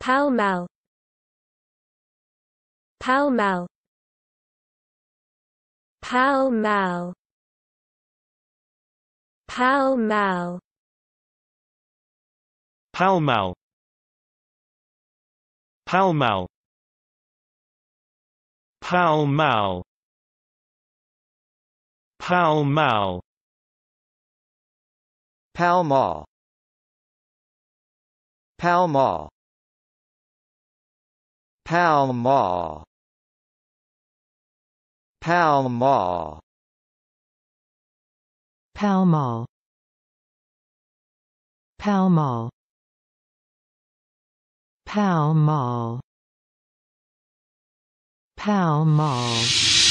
Pall Mall Pall Mall Pall Mall Pall Mall Pall Mall Pall Mall Pall Mall Pall Mall Pall Mall Pall Mall Pall Mall Pall Mall Pall Mall Pall Mall Pall Mall Pall Mall